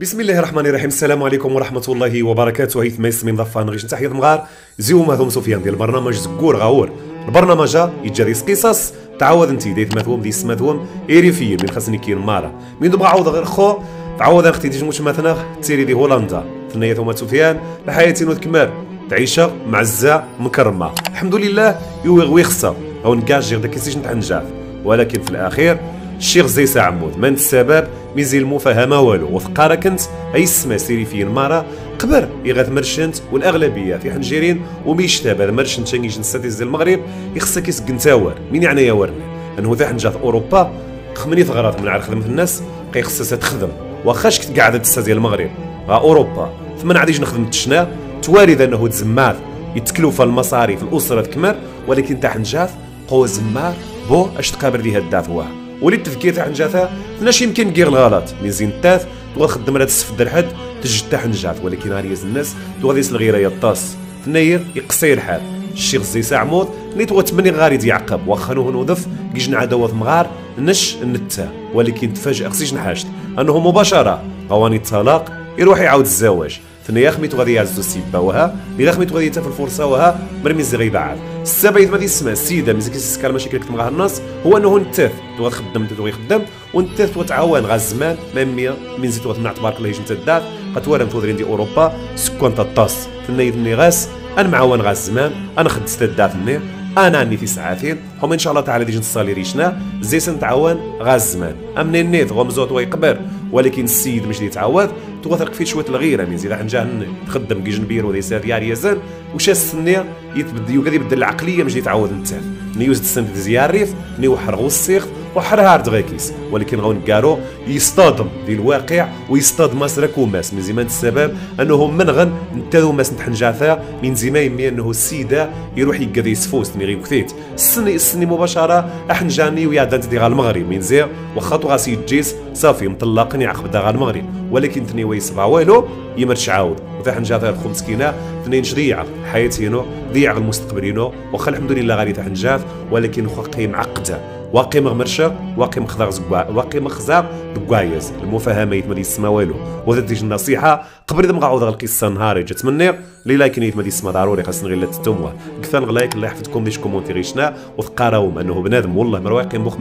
بسم الله الرحمن الرحيم السلام عليكم ورحمه الله وبركاته هيث ما يسمي مضفان غيش تحيه مغار زيوم هذوم سفيان ديال البرنامج زكور غاور البرنامج يتجريس قصص تعاود انت ديت ماثوم ديس مثوم ايريفيين من خاصني كير مارا من دبغا عوض غير خو تعاود اختي ديج موش مثنا تيري دي هولندا ثنيه ثوما سفيان لحياتي نوت كمال تعيشه معزه مكرمه الحمد لله يوي غوي خصا او نكاجي غدا كيسيش نتعنجاف ولكن في الاخير الشيخ زيسا عمود من السبب ميزي المفاهمة والو وفقارة كنت أي السما سيري في المارا قبر يغاث مرشنت والأغلبية في حنجيرين وميش هذا مرشنت تنجي نساتيز المغرب يخصك يسكن تاور مين يعني يا ورني أنه ذا حنجا في أوروبا خمني ثغرات من على خدمة الناس قيخصها تخدم واخاش كنت قاعدة تستاذي المغرب غا أوروبا ثم عاديش نخدم تشنا توارد أنه في يتكلف المصاريف الأسرة كمر ولكن تاع حنجاث قوز مار بو اش تقابل ليها الدافوه وللتفكير تاع نجاثة فناش يمكن غير الغلط من زين تاث تبغى تخدم راه تسف درحد تجد تاع نجاث ولكن هاريز الناس يسلغي راه يطاس ثنير يقصي الحال الشيخ زي سعمود اللي توا تمني غاري يعقب واخا نو نوظف كيجن عدوات مغار نش النتا ولكن تفاجئ خصيش نحاشت انه مباشره قوانين الطلاق يروح يعاود الزواج ثنيا خميتو غادي يعزو السيد وها اللي خميتو غادي في الفرصه وها مرمي الزغي بعاد السبع ما يسمع السيده مزيك السكر مشاكل كتم غاه الناس هو انه نتاف تبغى تخدم تبغى يخدم ونتاف تبغى تعاون غا الزمان ميميا من زيت تبغى تبارك الله يجمد الدار قتوارم مفوضرين دي اوروبا سكون تطاس ثنيا ثني غاس انا معاون غا الزمان انا خدست تدات النير انا اني في ساعتين هم ان شاء الله تعالى ديجن تصالي ريشنا زيسن تعاون غازمان امن امني النيت غمزوت ويقبر ولكن السيد مش دي تعوض توثق فيه شويه الغيره من زيد حنجا تخدم كي جنبير ودي يسار يا ريزان وش السنيه يتبدل يبدل العقليه مش دي تعوض نتاف نيوز السنت زيار ريف نيو حرغو السيخ وحرها عرض غيكيس ولكن غونكارو يصطادم في الواقع ويصطاد مسرك وماس من زمان السبب انه غن نتاو ماس نتحن جعفا من زمان يمي انه السيده يروح يقضي سفوس مي وكثيت السني السني مباشره احن جاني ويا دانت دي المغرب من زير وخطو غاسي جيس صافي مطلقني عقب دا المغرب ولكن تني وي سبعه والو يما عاود وتحن جاثا الخو مسكينه اثنين ضيع حياتينو ضيع المستقبلينو واخا الحمد لله غالي تحنجاف ولكن خو معقده عقده واقي مغمرشه واقي مخزاق زقوا واقي مخزار دكوايز المفاهمه يتما السما والو وهذا تجي النصيحه قبل ما غعوض القصه نهاري مني لي لايك يتما السما ضروري خاصني غير لا تتموه كثر لايك الله يحفظكم ليش كومونتيري غيشنا وتقراوم انه بنادم والله ما واقي مخ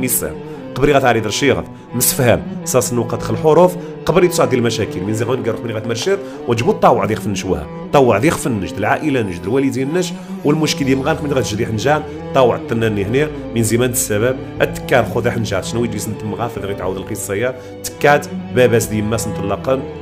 قبري غتعري در الشيغف مسفهام ساس نوقة خل الحروف قبري تسع ديال المشاكل من زغون كاع قبري غتمرشر وجبو الطاوع ضيق في النشوها طاوع ضيق في النجد العائله نجد الوالدين نجد والمشكل ديال مغانك من غتجري حنجان طاوع التناني هنا من زمان السبب التكار خذ حنجان شنو سنت نتم غير تعاود القصه تكات باباس ديما سنت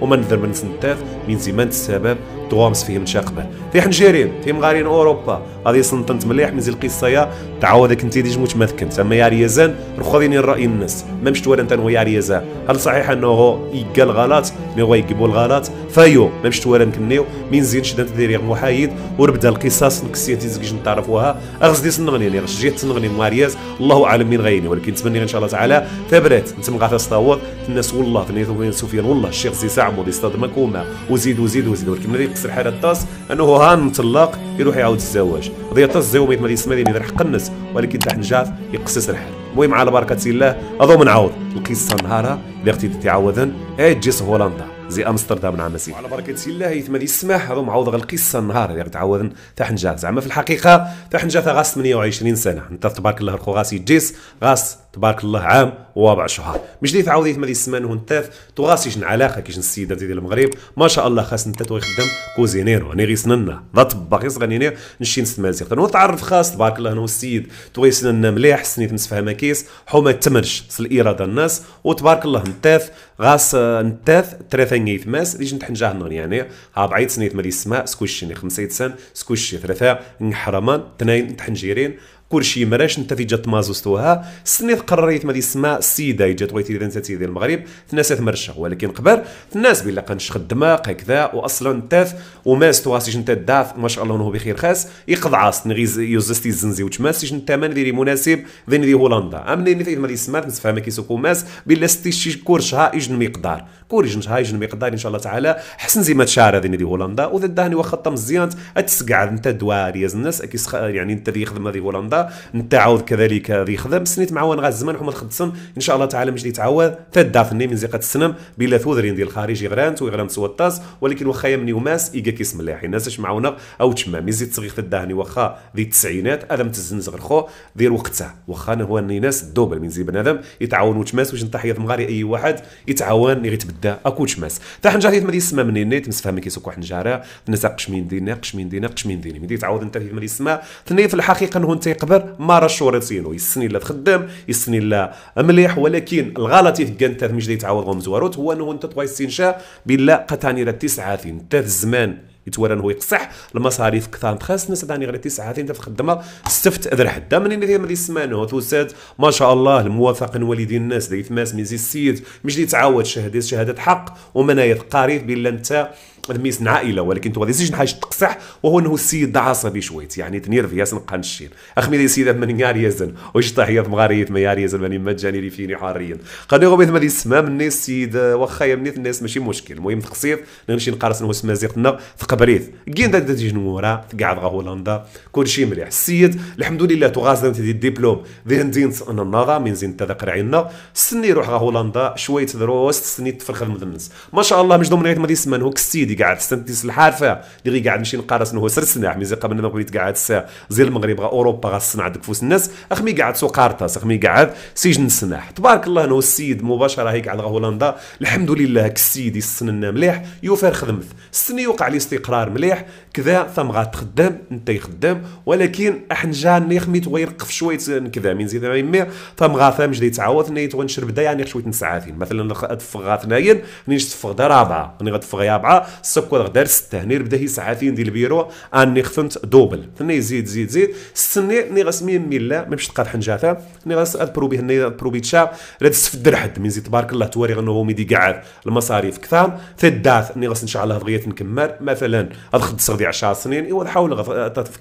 وما نذر من سنتات من زمان السبب التوامس فيه من في فيه حنجيرين في مغارين اوروبا غادي سنطنت مليح القصه يا تعاودك انت ديج مذكن تما يا ريزان رخوضيني الراي الناس ما مشت ولا انت يا ريزان هل صحيح انه يقال غلط مي هو يقبل الغلط فايو ما مشت ولا نكنيو مي نزيدش دانت ديري محايد وربدا القصص نكسيان تيزكج نتعرفوها اغزدي سنغني لي غش جيت سنغني مارياز الله اعلم مين غيني ولكن نتمنى ان شاء الله تعالى ثبرات نتم غاثا الناس والله في نيثوغين سفيان والله الشيخ زيساع مودي صدمك وما وزيد وزيد وزيد ولكن ملي يكسر حاله الطاس انه هان مطلق يروح يعاود الزواج هذه الطاس زوميت ما يسمى لي راح قنس ولكن تحت نجاف يقصص الحال المهم على بركه الله اظن نعاود القصه نهارها اللي اختي تعاودا إيه عاد هولندا زي امستردام نعم سي على بركه الله يتم السماح هذو معوض غير القصه النهار اللي تعاود تاع حنجات زعما في الحقيقه تاع حنجات غاس 28 سنه انت تبارك الله الخو غاس يجيس غاس تبارك الله عام وربع شهر مش لي تعاودي ثماني السمان وانت تغاسي جن علاقه كيش السيده ديال المغرب ما شاء الله خاص توي خدام كوزينير انا غير سننا ذا طباخ يسغنينير نشي نستمال زيغ نتعرف خاص تبارك الله انا والسيد توي سننا مليح سنيت مسفهمه كيس حومه تمرش سل الاراده الناس وتبارك الله انت غاس آه، انت ثلاثين ماس ماس ليش نتحنجاه نور يعني ها بعيد سنيت مالي السماء سكوشي خمسة سن سكوشي ثلاثة نحرمان اثنين تحنجيرين كلشي مراش انت في جات مازوستوها سنيت قريت مادي سما سيدا جات بغيتي اذا انت ديال المغرب الناس مرشه ولكن قبل الناس بلا قنشخ الدماغ هكذا واصلا تاف وماس تواسيش انت داف ما شاء الله انه بخير خاص يقضع نغيز يوزستي الزنزي انت الثمن ديري مناسب ذين دي هولندا امني نتايد مادي سما تنسفهم كيسوكو ماس بلا ستي شي كورشها اجن مقدار كوريج نشها يجن مقدار ان شاء الله تعالى حسن زي ما تشارى ذين دي هولندا وذا دهني وخطه مزيان اتسقع انت دواري الناس يعني انت اللي يخدم هذه هولندا نتعاود كذلك ذي خدم سنيت معوان غا الزمان حمد خدسم ان شاء الله تعالى مجدي تعاود تدافني من زيقة السنم بلا ثودرين ديال الخارج يغرانت ويغرانت سوطاس ولكن واخا يمني وماس ايكا كيس ملاحي الناس اش معاونا او تما ميزيد تصغيغ تداهني واخا ذي التسعينات ادم تزنز غرخو دير وقتها واخا هو الناس الدوبل من زي بنادم يتعاون وتماس واش نتحيط مغاري اي واحد يتعاون اللي يتبدا اكو تماس تا حنجاريت ما السما مني نيت مسفهم كيسوك واحد النجاره الناس قش من دينا قش من دينا قش من دينا ملي تعاود انت في ملي السما في الحقيقه انه انت يقبل اكبر ما راش شورتينو يسني لا تخدم يسني لا مليح ولكن الغلط اللي كان تاث مجدي تعاود غمز هو انه انت تبغي استنشاء بلا قتاني راه تسعاثين تاث الزمان يتورن هو يقصح المصاريف كثار تخاص الناس ثاني غير تسعة انت تخدمها استفت ادر حدا من اللي من السمانه ثوسات ما شاء الله الموافق والدي الناس دايت ماس من زي السيد مش اللي تعاود شهادات شهاده حق ومنايا قريب بلا انت ميس عائله ولكن تو غادي ديسيجن حاجه تقصح وهو انه السيد عصبي شويت يعني تنير في ياسن قان الشين اخمي لي سيده من يار يزن واش في مغاريه ما يار يزن ماني ما جاني لي فيني حاريا قال غبيت ما ديسما من الناس السيد واخا يمني الناس ماشي مشكل المهم تقصير نمشي نقارس نوس مازيقنا في قبريث كين دا تجي نورا قاعد غا هولندا كلشي مليح السيد الحمد لله تغازن ديبلوم الدبلوم ذي ندين النظا من زين تذكر عينا سني روح غا هولندا شويه دروس سني تفرخ المدنس ما شاء الله مش ضمن ما ديسما هوك السيد اللي قاعد تستنتس الحافه اللي قاعد نمشي نقارس انه سرسنا يعني مزيان قبل ما بغيت قاعد سا زي المغرب غا اوروبا غا الصنع ديك فوس الناس اخمي قاعد سوق سوقارتاس اخمي قاعد سجن السناح تبارك الله انه السيد مباشره هيك على هولندا الحمد لله كسيدي السن مليح يوفر خدمت السني وقع لي استقرار مليح كذا ثم غاد انت يخدم ولكن جا نخميت ويرقف شويه كذا من زيد يمي ثم غاثا مش يتعاود نيت ونشرب دا يعني شويه نسعاتين مثلا تفغ ثنايين راني تفغ دا رابعه راني غتفغ يا ربعه السكر غدا سته هني نبدا هي ساعتين ديال البيرو اني خفنت دوبل ثني زيد زيد زيد ستني ني غسمي ميلا ما باش تقاد حنجاته ني غاس بروبي هني بروبي تشا لا تستفد حد من زيد تبارك الله تواري غنو ميدي كاع المصاريف كثار ثداث ني غاس ان شاء الله بغيت نكمل مثلا غنخد غادي 10 سنين ايوا نحاول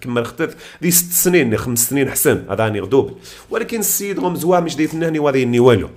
كما نختلف دي ست سنين خمس سنين حسن هذا راني غدوب ولكن السيد غمزواه مش داير هني وهذا يني والو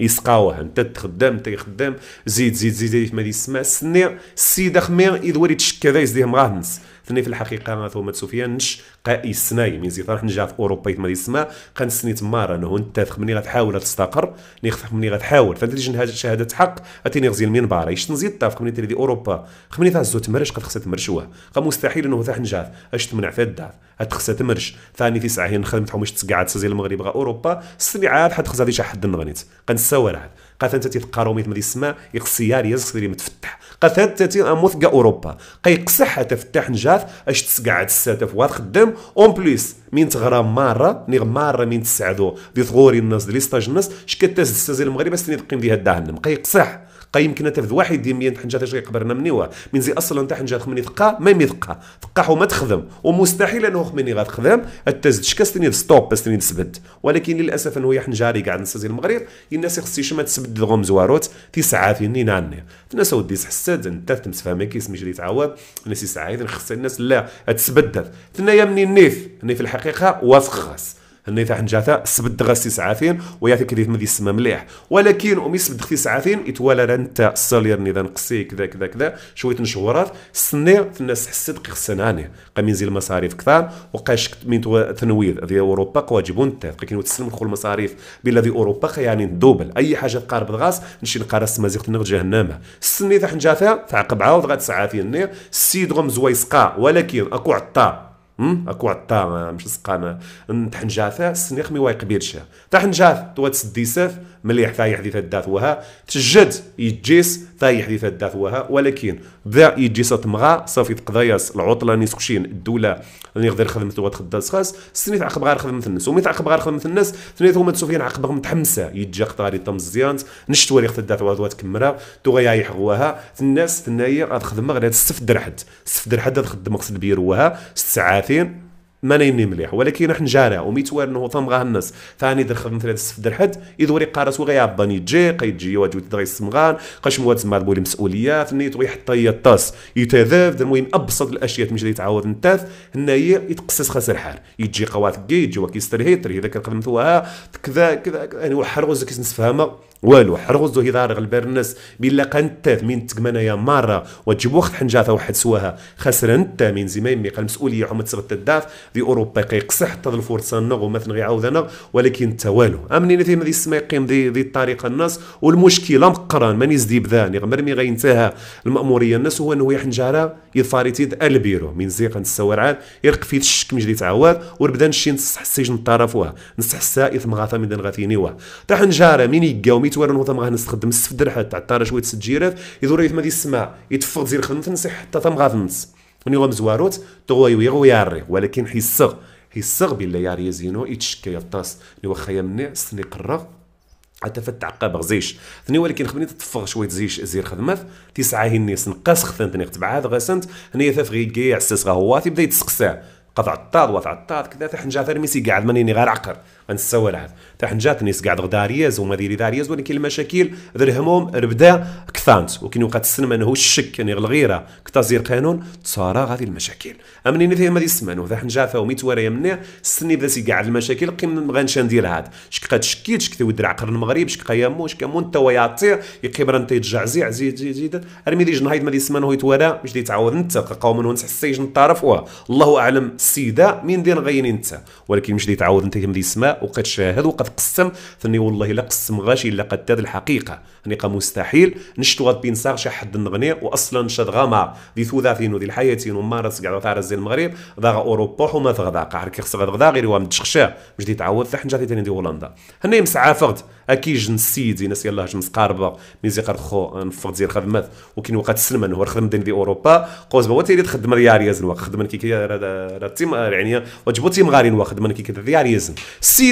يسقاوه انت تخدم انت يخدم زيد زيد زيد زيد ما دي يسمع سنين السيد خمير يدوري وريد شكا ذا يزديه مراهنس ثني في الحقيقه ثم سفيانش قائس السناي من زيت راح نجا في اوروبا يتما يسمى قنسني تما راه انت نتافق مني غتحاول تستقر ني مني غتحاول فانت تجي شهاده حق اتيني غزي المنبر ايش نزيد تافق مني تيري اوروبا خمني تاع زو تمرش قد مرشوه قا مستحيل انه تاع نجاف اش تمنع في الضعف تخصها تمرش ثاني في ساعه هي نخدم تحومش تسقعات سزي المغرب غا اوروبا سني عاد حد خصها ديجا حد نغنيت قنساور راه قاثنت تيتقاروميت مدي السماء يقسيار يزخري متفتح قاثنت تي موثقة اوروبا قيقصح حتى فتح نجاث اش تسقعد الساتف واد خدام اون بليس من تغرى مارة ني مارة من تسعدو دي ثغوري الناس دي ليستاج الناس شكتاز السازي المغرب استني تقيم ديها الدهنم قيقصح قيم كنا تفد واحد مين تحنجات قبرنا مني وا من زي اصلا تحنجات خمني ثقه ما يثقه ثقه وما تخدم ومستحيل انه خمني تخدم التزد شكاستني ستوب استني تسبد ولكن للاسف انه يحنجاري قاعد نسازي المغرب الناس يخص شي ما تسبد دغوم زواروت تسعات يني ناني الناس ودي حساد انت تمسفهمي كي سميش لي تعاود الناس يسعى خص الناس لا تسبدت ثنايا مني النيف النيف الحقيقه واسخ خاص هني تاع سبد غسي ساعتين وياتي كديت مدي السما مليح ولكن امي سبد خفي ساعتين يتوالى رانتا الصالير ني نقصي كذا كذا كذا شويه نشورات سني الناس حسد قسناني قميزي المصاريف كثار وقاش من تنويذ ذي اوروبا قواجبون تاع كي تسلم كل المصاريف بلا ذي اوروبا يعني دوبل اي حاجه تقارب الغاز نمشي نقارس زيغت نغ جهنم سني تاع نجاتا تعقب عاود وضغط ساعتين السيد غمز ويسقى ولكن اكو عطا اكو عطا مش سقانا نطحن جاثا السنيخ مي واي قبيرشه طحن جاث تسدي تسديسات مليح فايح دي تداث وها تجد يجيس فهي حديث الدعوة ولكن بدا يجي مغا صافي تقضى العطله نسكشين الدوله اللي غدير خدمت وتخدا السخاس سنيت عقب غير خدمه الناس ومي عقب غير خدمه الناس ثني هما تسوفين عقبهم متحمسه يجي قطاري طم مزيان نشت وريق تدا تو غا توغيا يحغوها الناس ثنايا غتخدم غير تستفد درحد ستف درحد غتخدم قصد بيروها ست ساعاتين ما نايمني مليح ولكن راح نجارع وميتوار انه تنبغى الناس ثاني در خدمت في سف در حد يدوري قارس وغي عباني يجي قي تجي واجو تدغي السمغان قاش مواد تما بولي مسؤوليات نيت ويحط الطاس يتذاف المهم ابسط الاشياء تمشي تعاود نتاث هنا يتقصص خاسر حال يجي قوات كي يجي وكيستري هيتري اذا كان ثوها كذا كذا يعني وحرغوز كيس نسفهمها والو حرغزو هذا رغ بلا قنتات من تكمنا يا مارا وتجيب وقت حنجاثة واحد سواها خسر انت من زمان ميقا المسؤولية عم تسبت الداف في اوروبا قيقصح حتى الفرصة نغ ومثلا غيعاود نغ ولكن انت والو امني نتيم ذي السماء يقيم ذي دي الطريقة الناس والمشكلة مقران ماني زدي بذاني مرمي غينتهى المأمورية الناس هو انه يحنجارة يفاريتيد البيرو من زيقا السوارع يرق في الشك مش دي تعواد وربدا نشي نصح السجن الطرف واه نصح اثم مغاثة من غاثيني واه تحنجارة مين يقاو ميت والو نوضا ما غنستخدم السفدر تاع الطار شويه الجيراف يدور يتما دي السماع يتفق زير خدمت نصيح حتى تم غافنس وني يغم زواروت تغوى يغوى ياري ولكن حيسغ حيسغ بالله ياري زينو يتشكى يطاس اللي واخا مني السني قرا حتى فتعقب غزيش ثني ولكن خبني تتفغ شويه زيش زير خدمات تسعة هني نقاس خثان ثني تبعاد غسنت هني ثاف غي كاع عساس غهواتي بدا يتسقسع قطع الطاض وطع الطاض كذا تحنجا ثرميسي قاعد مانيني غير عقر انسولات تحن جات نيس قاعد غداريز وما ديري داريز ولكن المشاكل درهمهم ربدا كثانت وكين وقت السن انه الشك يعني الغيره كتازير قانون تصارى غادي المشاكل امني نفهم ما يسمعنو ذا حن جافا وميت ورا يمنا السني بدا قاعد المشاكل قيم غنش ندير هاد شك قد شكيت شك ثود قرن المغرب شك قيامو شك مون توا يعطي يقبر انت تجعزي عزيز زيد زيد ارمي ديج نهايد ما يسمعنو يتورا مش يتعاود انت قوم ونس حسيج الطرف الله اعلم السيده مين دين غيني انت ولكن مش تعاود انت كم يسمع لا وقد شاهد وقد قسم ثني والله الا قسم غاشي الا قد الحقيقه راني يعني مستحيل نشتو غاد بين صار شي حد نغني واصلا شاد غاما ذي ثوذاثين وذي الحياتين ومارس كاع ثار زي المغرب ضاغ اوروبا وما تغدا قهر كي خص غدا غير وام تشخشا باش تعوض تحت جاتي ثاني دي هولندا هنا مسعافغد اكي جن السيد ناس يلاه جنس قاربه ميزي قرخو نفرد زير خدمات وكين وقت سلمان هو خدم دين دي اوروبا قوز بوا تيري تخدم ريال يزن خدمه كي كي تيم يعني وجبو تيم غارين وخدمه كي كي ريال يزن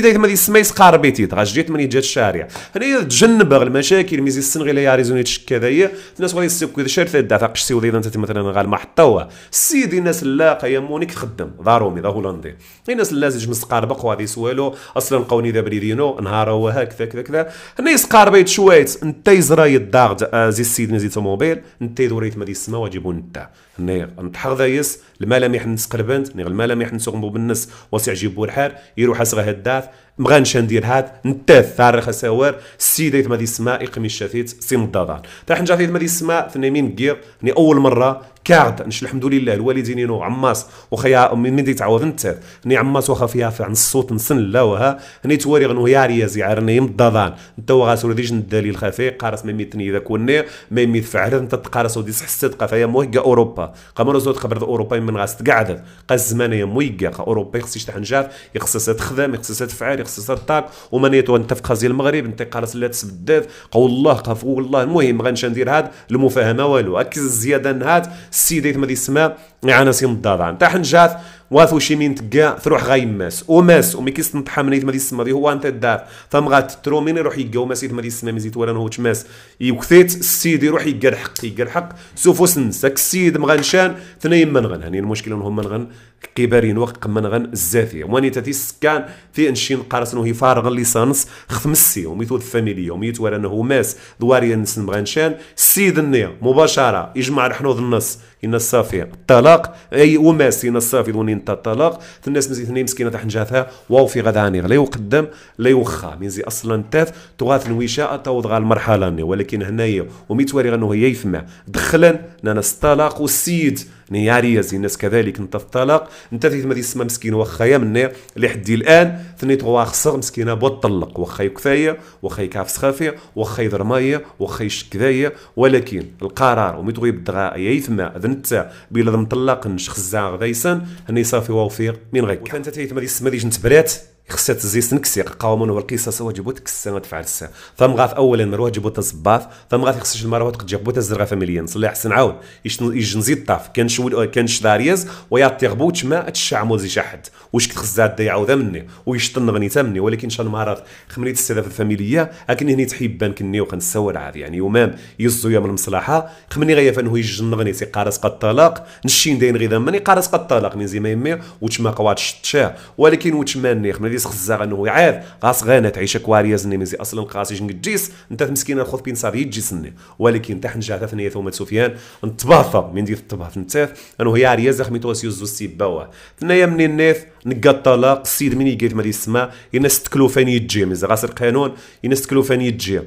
السيده ما دي سميس قاربيتي تغاش جيت من جات الشارع هنا تجنب المشاكل ميزي السن غير ياريزوني تشك تشكا الناس غادي يسكو اذا شارت الدافع قشتي وذيدا انت مثلا غا المحطه السيدي الناس لا مونيك خدم ضارومي ذا هولندي الناس لا زيج مستقاربق وغادي سوالو اصلا قوني ذا بريدينو نهار هو هكذا كذا كذا هنا يسقاربيت شويت انت يزرا يداغد آه، زي السيد نزي توموبيل انت دوريت ما دي السما واجبون انت نير نتحر دايس الملامح نسقربنت نير الملامح نسغمو بالنس واسع جيبو الحار يروح اسغا هداف مغانشا ندير هاد نتاف تاريخ سوار السيده يتما دي السماء يقمي الشافيت سي مضادان تا حنجا في دي السماء ثنيمين كير ني اول مره كاعد نش الحمد لله الوالدين ينو عماس وخيا من دي تعاود نتاث ني عماس واخا فيها في عن الصوت نسن لا وها ني تواري غنو يا ريازي عرني مضادان نتا وغاسور ديج الدليل الخفي قارس ميمي تني ذاك وني ميمي ميت فعلا نتا تقارس ودي حسيت قفايا موهقه اوروبا قمر زوت خبر اوروبا من غاس تقعدت قا الزمان يا مويكا اوروبا يخصيش تحنجاف يخصها تخدم يخصها تفعل اختصاص الطاق ومانيت نتفق خازي المغرب نتيق راس لا تسبدات قول الله قف والله المهم غنمشي ندير هاد المفاهمه والو اكز الزياده نهات السيد ما ديسما يعني سي مضاضع تاع حنجات واثو شي مين تكا تروح ماس وماس ومي تنطحى من يتما ديس هو انت ثم فم ترو مين يروح يكا وماس يتما ما مزيت ولا هو ماس يوكثيت السيد يروح يكا الحق يكا الحق سوفو سنسك السيد مغنشان ثنين منغن هاني المشكل من منغن قبارين وقت منغن الزافية واني تاتي سكان في انشين قارس انه يفارغ ليسانس خثمسي وميتو الفاميليا وميتو انه ماس دواري نس مغنشان السيد النيا مباشرة يجمع الحنوض النص إن الصافي الطلاق أي وماس إن الصافي انت الطلاق الناس مثني مسكينة تحت نجاتها واو في غدا عني غلي وقدم لا يوخا ميزي أصلا تات تغاث الوشاء توضغى المرحلة ولكن هنايا وميتواري غنو هي يفمع دخلا نانا الطلاق والسيد نياري الناس كذلك انت الطلاق انت في ما تسمى مسكين واخا يا من لحد الان ثني تغوا خسر مسكينه بوطلق واخا كفايه واخا يكاف خافية واخا يضرمايا واخا كذايا ولكن القرار ومي تغيب الدغاء يا يثما ذنت بلا مطلق نشخ غيسان هني صافي ووفير من غير وانت تيثما ديس ما ديش نتبرات خصها تزيس نكسي قوم والقصص وجبوت كسا ما تفعل السا فم غاف اولا مروه جبوت تصباف فم غاف خصش المروه تقد جبوت الزرغه فاميليا نصلي احسن عاود يش نزيد طاف كان شو كان شداريز ويا تيغبوت ما تشعمو زي شحد واش كتخزاد يعاود مني ويشطن غني تمني ولكن شان مرات خمريت السلافه الفاميليه لكن هني بان كني وخنساور عاد يعني ومام يزويا من المصلحه خمني غيا فانه يجن غني سي قارس قد الطلاق نشين داين غيدا ماني قارس قد الطلاق من زي ما يمي وتما قوات شتشاه ولكن وتما ني خمريت نيميزي خزا زاغا نو غاس غانا تعيش كواريز نيميزي اصلا قاسي جنك جيس انت مسكين خذ بين صافي يجيسني ولكن تحت نجاتا ثنيه ثوما سفيان نتباثا من دير التباث نتاف انو هي عريز خميتو يوزو باوا ثنايا مني الناس نقا الطلاق السيد مني يقيت ما يسمى يناس التكلفه تجي ميزي غاس القانون يناس التكلفه تجي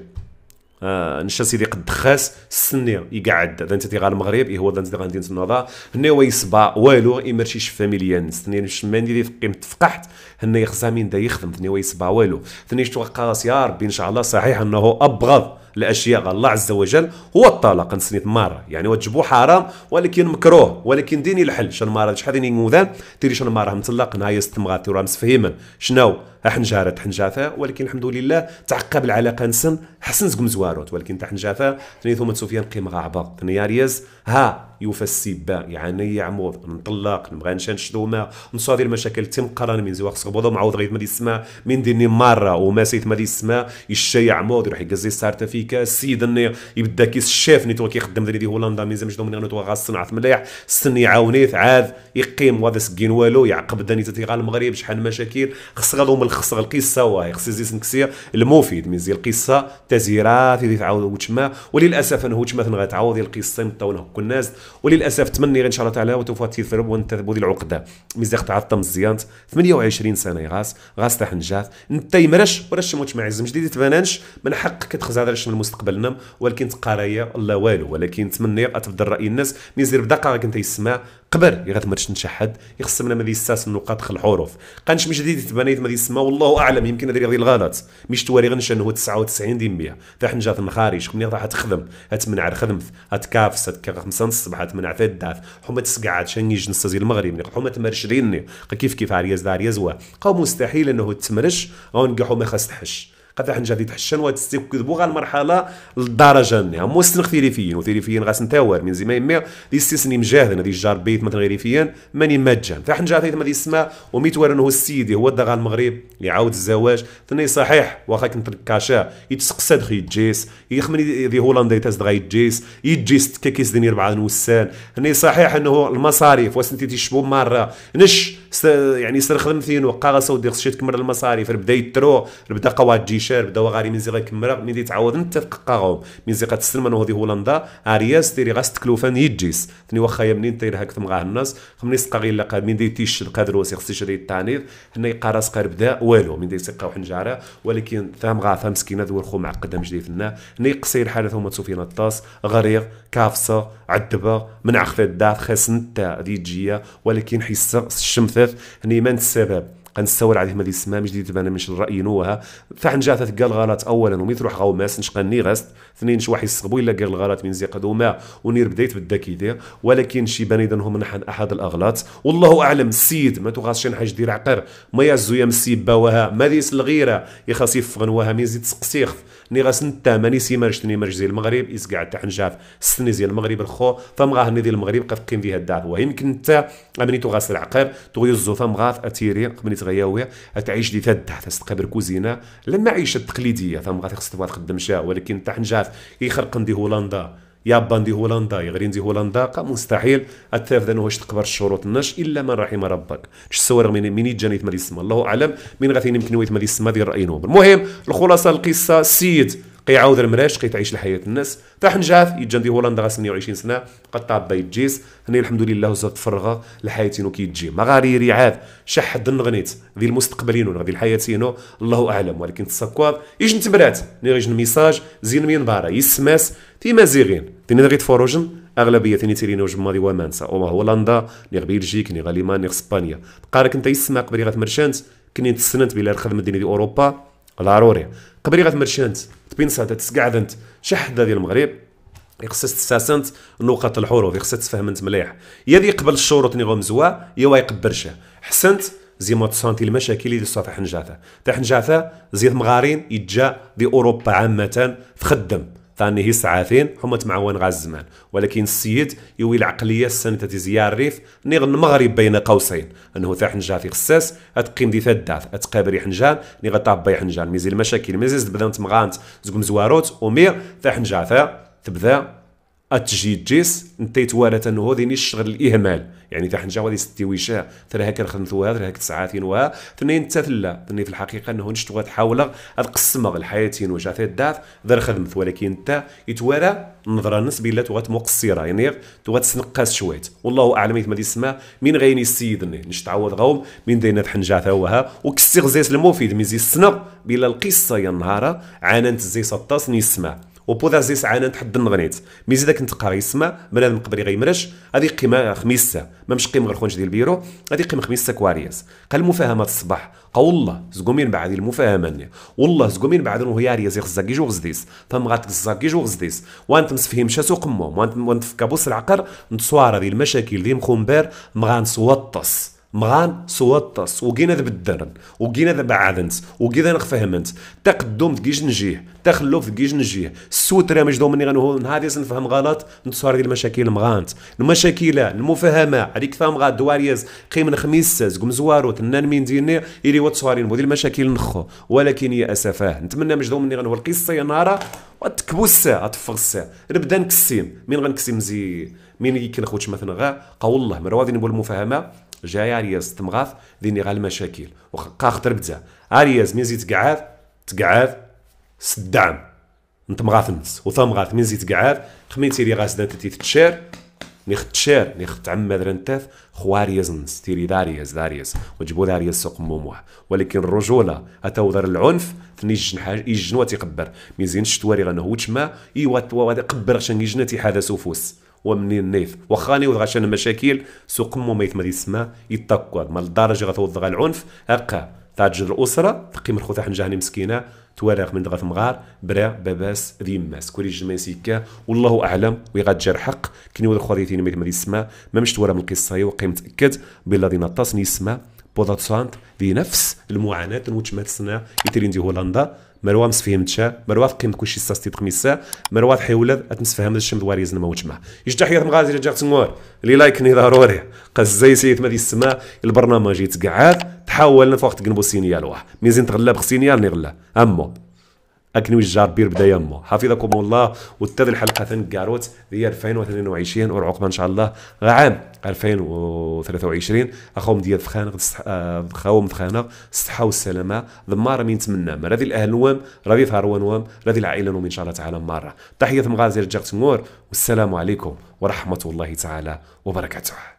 آه نشا سيدي قد خاس السنير يقعد اذا انت غا المغرب إيه هو اذا غادي نتنظا هنا هو يصبا والو اما شي فاميليان سنين شمان مان في فقيم فقحت هنا يخزامين دا يخدم ثني هو يصبا والو ثني شتوقع يا ربي ان شاء الله صحيح انه ابغض لاشياء الله عز وجل هو الطلاق نسنيت مره يعني وتجبو حرام ولكن مكروه ولكن ديني الحل شن مره شحال ديني موذان تيري شن مره مطلق نايس تمغاتي وراه مسفهيما شنو حنجارة حنجافة ولكن الحمد لله تعقب العلاقة نسن حسن زكم زواروت ولكن تحنجافة ثاني ثم سفيان قيم غعبة ثاني ها يفسي با يعني عمود نطلق نبغي نشنشدو ما نصادي المشاكل تم قران من زواق صبوضو معوض غير مدي السماء من ديني مره وما سيت مدي السماء الشي عمود يروح يقزي سارتا فيك السيد اني يبدا كيس الشيف نيتو كيخدم دري دي هولندا من زمجدو من غنوتو غا صنعت مليح سني عاونيث عاد يقيم وهذا سكين والو يعقب داني تتيغا المغرب شحال مشاكل خص غادو من الخص القصه واهي خص يزيد نكسير المفيد من زي القصه تزيرات اللي تعاود تما وللاسف انه تما غتعاود القصه نطاو كل الناس وللاسف تمني غير ان شاء الله تعالى وتوفى تيثرب وانت بودي العقده مزيق تعطم الزيانت 28 سنه غاس غاس تاع نجات انت يمرش ورش موت مع الزمج جديد تبانانش من حق تخزاد رش من مستقبلنا ولكن تقرايا الله والو ولكن تمني تبدل راي الناس مزير بدقه كنت يسمع قبر يا نشحد يخصمنا ما الساس النقاط خل الحروف قانش مش جديد تبانيت ما ديسما والله اعلم يمكن هذه غير الغلط مش تواري غنش انه 99 ديال 100 تاع من النخاريش كمني راح تخدم هتمنع الخدمت هتكافس هتكا 5 الصباح هتمنع في الدات حما تسقعد شني جنس زي المغرب حما تمرش ريني كيف كيف عرياز دار يزوا قاو مستحيل انه تمرش غنقحو ما خاص تحش قد جديد حشان وتستكذبوا غا المرحله للدرجه انها مسن ثريفيين وثريفيين غاسنتاور من زي ما يما دي استثني مجاهدين دي جار بيت مثلا غريفيين ماني مجان فحن جات ما دي اسمها وميتور انه السيدي هو دغا المغرب يعاود الزواج ثني صحيح واخا كنت كاشا يتسقسد خي جيس يخمني دي هولندا يتاز دغا يجيس يجيس كيس دنيا بعض نوسان ثني صحيح انه المصاريف واسنتي تشبو مره نش يعني سر فين وقا دير خصو تكمر المصاريف بدا يترو بدا قواد جيشار بدا غاري من زيغا كمر من تعاود انت تقاغهم من زيغا انه هذه هولندا ارياس تيري غاس تكلوفان يجيس ثني واخا يا منين تير هاك تمغاه الناس خمني سقا غير لقا من تيش القادر وسي خصي شري التانيث هنا يقارس قار بدا والو من دي سقا وحنجاره ولكن ثام غا ثام مسكينه ذو الخو معقده مجدي هنا هنا يقصير حاله ثم تسوفينا الطاس غريغ كافصه عدبه من عخفه الداف خاص نتا ذي ولكن حس الشمس ثلاث هني من السبب غنستورد عليه هذه مش ديت بان مش الراي نوها فحن جات قال غلط اولا ومي تروح غاو ماس قني غاست اثنين شو واحد يسقبو الا قال غلط من زي ما ونير بديت بدا كيدير ولكن شي بان اذا هم نحن احد الاغلاط والله اعلم السيد ما تغاش شي حاجه دير عقر ما يزو يمسي باوها ما ديس الغيره يخاص وها من زيد سقسيخ ني غسن سي مارش تني مارش زي المغرب يسقع تحنجاف ستني زي المغرب الخو فمغاهني ديال المغرب قف قيم فيها الدعوه يمكن انت امني غاس العقاب تغيو الزوفه مغاف اتيري قبل تغياوي تعيش دي تاد تحت تستقبل كوزينه لما عيشه التقليديه فمغاف خصك تبغى تخدم شاه ولكن تحنجاف يخرق دي هولندا يا باندي هولندا يا غريندي هولندا قا مستحيل التاف ذا واش تقبر الشروط الناش الا من رحم ربك الصور من من جاني السما الله اعلم من غادي يمكن يتما السما ديال راي نوبل المهم الخلاصه القصه السيد قيعاود المراش قي تعيش الحياه الناس طاح نجاف يتجندي هولندا غا 28 سنه قد طاب بيت هني هنا الحمد لله وزاد تفرغه لحياتينو كي تجي مغاريري عاد شح الظن غنيت ذي المستقبلينو غادي الحياتينو الله اعلم ولكن تسكواب ايش نتبرات ني غيجن ميساج زين مين بارا يسماس تي مازيغين تيني غيت فوروجن اغلبيه تيني تيرين وجه ماضي ومانسا وما هولندا نيغ بلجيك نيغ غاليمان نيغ اسبانيا تقارك انت يسمع قبل مرشانت كنين تسنت بلا الخدمه ديالي دي اوروبا ضروري قبري غتمرشنت تبينصات تسقعدنت شي حدا ديال المغرب خصك تستاسنت نقط الحروف خصك تفهمنت مليح يا اللي يقبل الشروط اللي غمزوا يا ما يقبلش حسنت زي ما تسانتي المشاكل اللي صافي حنجاثه تاع حنجاثه زيد مغارين يتجا دي اوروبا عامه تخدم ثاني ساعتين هما معوان غاز الزمان ولكن السيد يوي العقليه السنتاتيزيه الريف نيغ المغرب بين قوسين انه ثا حنجا في خساس اتقيم دي ثداث اتقابري حنجان نيغ طابي حنجان ميزي المشاكل ميزي بدانت مغانت زكم زواروت ومير ثا حنجا ثا تبدا اتجي جيس نتيت وارث انه هذين الشغل الاهمال يعني تاع حنجا غادي ستي ويشاه ترى هاك نخدمتوها ترى هاك وها ينوها ثنين ثلا ثني في الحقيقه انه نشتو غتحاول تقسم الحياه وجا ثلاث الداف ذا خدمت ولكن انت يتوارى النظره الناس لا تغات مقصره يعني تغتسنقاس شويت والله اعلم ما ديسما من غيني السيدني نشتعوض غوم من دينا حنجا ثوها وكسيغ زيس المفيد من زي السنق بلا القصه يا نهار عانت زي سطاس نسمع وبودا زيس عانان تحد النغنيت مي زيدا كنت قاري يسمع بنادم قبري غيمرش هذه قيمه خميسة ما مش قيم غير خونش ديال البيرو هذه قيمه خميسة كواريس قال المفاهمة الصباح قال والله زقومين بعد المفاهمة والله زقومين بعد وهي زي يخزاكي جو غزديس فهم غاتك زاكي جو غزديس وانت مسفهمش سوق مو وانت في كابوس العقر نتصوار هذه المشاكل ديال مخومبير مغانصوطس مغان سوطس وقينا ذا بالدرن وقينا ذا بعادنس وقينا ذا فهمنت تقدم تقيش نجيه تخلف تقيش نجيه السوت راه مش دومني غنهو نهار ياس نفهم غلط نتصور المشاكل مغانت المشاكل المفاهمه عليك فهم غاد دواريز قيم الخميس ساز قم زوارو تنان مين ديني يلي وتصوارين ودي المشاكل نخو ولكن يا اسفاه نتمنى مش دومني غنقول القصه يا نارا وتكبو الساعه تفغ الساعه نبدا نكسيم مين غنكسيم زي مين كنخوتش مثلا غا قا والله ما غادي نقول المفاهمه جاي ارياز تمغاث ديني غا المشاكل وقا خطر بتاع ارياز زيت قعاد تقعاد سدعم نتمغاث نس من زيت قعاد خميتي لي تتي تشير ني نيخ تشير نيخ تعم مدرن تاث خواريز نس تيري داريز داريز وجبو داريز سوق موموح ولكن الرجولة اتاو دار العنف ثني يجن يجنوا تيقبر ميزين شتواري غنهو تما ايوا قبر غشان يجن تيحاذا سوفوس ومنين النيث وخاني وضغاشان مشاكل سوق مو ميت ما يسمى يتكر ما الدرجه غتوضغ العنف أقا تعجل الاسره تقيم الخوت حنجاني مسكينه توارغ من دغث مغار برا باباس ديماس كوري جماسيكا والله اعلم وي غاتجر حق كني ود خواتيتين ميت ما يسمى ما مش توارى من القصه وقيم متاكد بلا دينا تصني بوضات سانت دي نفس المعاناه اللي تمات سنه يترين دي هولندا مروه مسفهمتشا مروه تقيم كلشي ساستي تقميسا مروه اتمسفهم هذا الشم دواريز نما وجمع يجتحيات مغازي جاك تنوار اللي لايكني ضروري قزاي سيت دي السماء البرنامج يتقعد تحاول نفوق تقنبو سينيال واحد ميزين تغلب سينيال نغلى امو وجه بير بدا يمه حفظكم الله وتذ الحلقه ثاني كاروت هي 2022 والعقبه ان شاء الله عام 2023 اخوهم ديال فخانق اخوهم آه، فخانق الصحه والسلامه ضمار من نتمنى راضي الاهل نوام راضي ثروه نوام راضي العائله نوام ان شاء الله تعالى مره تحيه مغازي رجعت نور والسلام عليكم ورحمه الله تعالى وبركاته